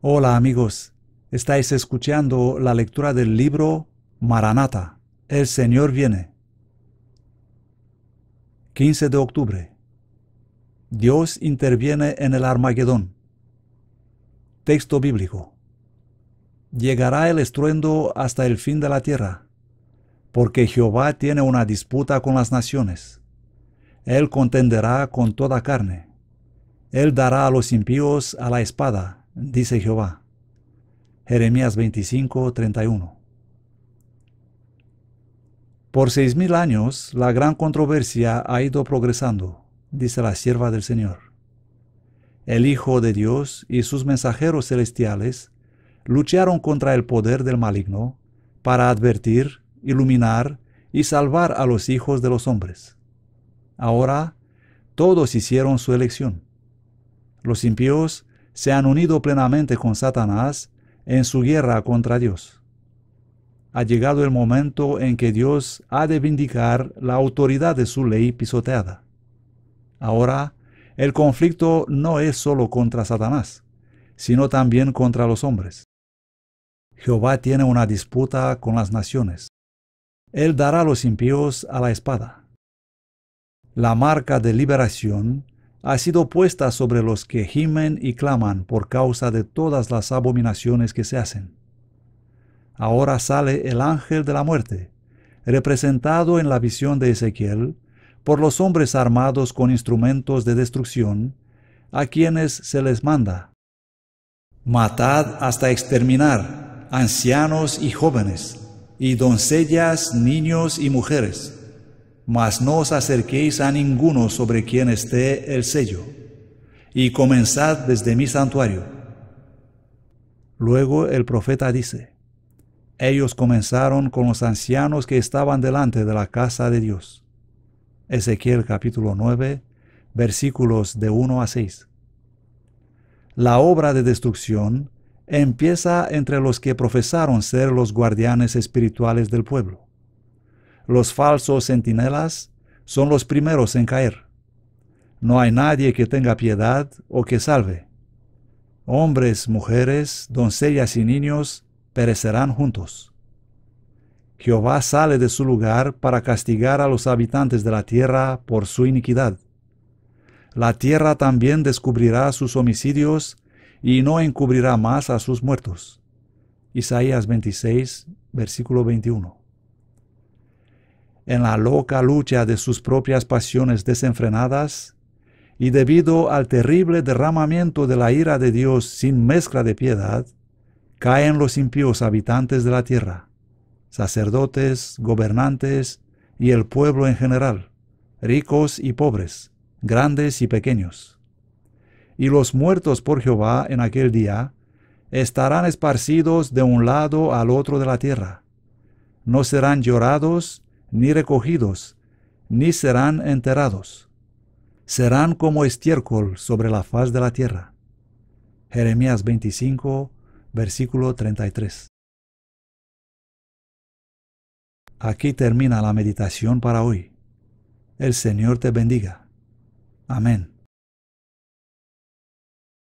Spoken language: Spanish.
Hola amigos, estáis escuchando la lectura del libro Maranata, El Señor viene. 15 de octubre. Dios interviene en el Armagedón. Texto bíblico. Llegará el estruendo hasta el fin de la tierra, porque Jehová tiene una disputa con las naciones. Él contenderá con toda carne. Él dará a los impíos a la espada dice Jehová. Jeremías 25, 31. Por seis mil años la gran controversia ha ido progresando, dice la sierva del Señor. El Hijo de Dios y sus mensajeros celestiales lucharon contra el poder del maligno para advertir, iluminar y salvar a los hijos de los hombres. Ahora, todos hicieron su elección. Los impíos se han unido plenamente con Satanás en su guerra contra Dios. Ha llegado el momento en que Dios ha de vindicar la autoridad de su ley pisoteada. Ahora, el conflicto no es solo contra Satanás, sino también contra los hombres. Jehová tiene una disputa con las naciones. Él dará a los impíos a la espada. La marca de liberación ha sido puesta sobre los que gimen y claman por causa de todas las abominaciones que se hacen. Ahora sale el ángel de la muerte, representado en la visión de Ezequiel, por los hombres armados con instrumentos de destrucción, a quienes se les manda. Matad hasta exterminar ancianos y jóvenes, y doncellas, niños y mujeres mas no os acerquéis a ninguno sobre quien esté el sello, y comenzad desde mi santuario. Luego el profeta dice, ellos comenzaron con los ancianos que estaban delante de la casa de Dios. Ezequiel capítulo 9, versículos de 1 a 6. La obra de destrucción empieza entre los que profesaron ser los guardianes espirituales del pueblo los falsos centinelas son los primeros en caer. No hay nadie que tenga piedad o que salve. Hombres, mujeres, doncellas y niños perecerán juntos. Jehová sale de su lugar para castigar a los habitantes de la tierra por su iniquidad. La tierra también descubrirá sus homicidios y no encubrirá más a sus muertos. Isaías 26, versículo 21 en la loca lucha de sus propias pasiones desenfrenadas, y debido al terrible derramamiento de la ira de Dios sin mezcla de piedad, caen los impíos habitantes de la tierra, sacerdotes, gobernantes y el pueblo en general, ricos y pobres, grandes y pequeños. Y los muertos por Jehová en aquel día estarán esparcidos de un lado al otro de la tierra. No serán llorados ni recogidos, ni serán enterados. Serán como estiércol sobre la faz de la tierra. Jeremías 25, versículo 33. Aquí termina la meditación para hoy. El Señor te bendiga. Amén.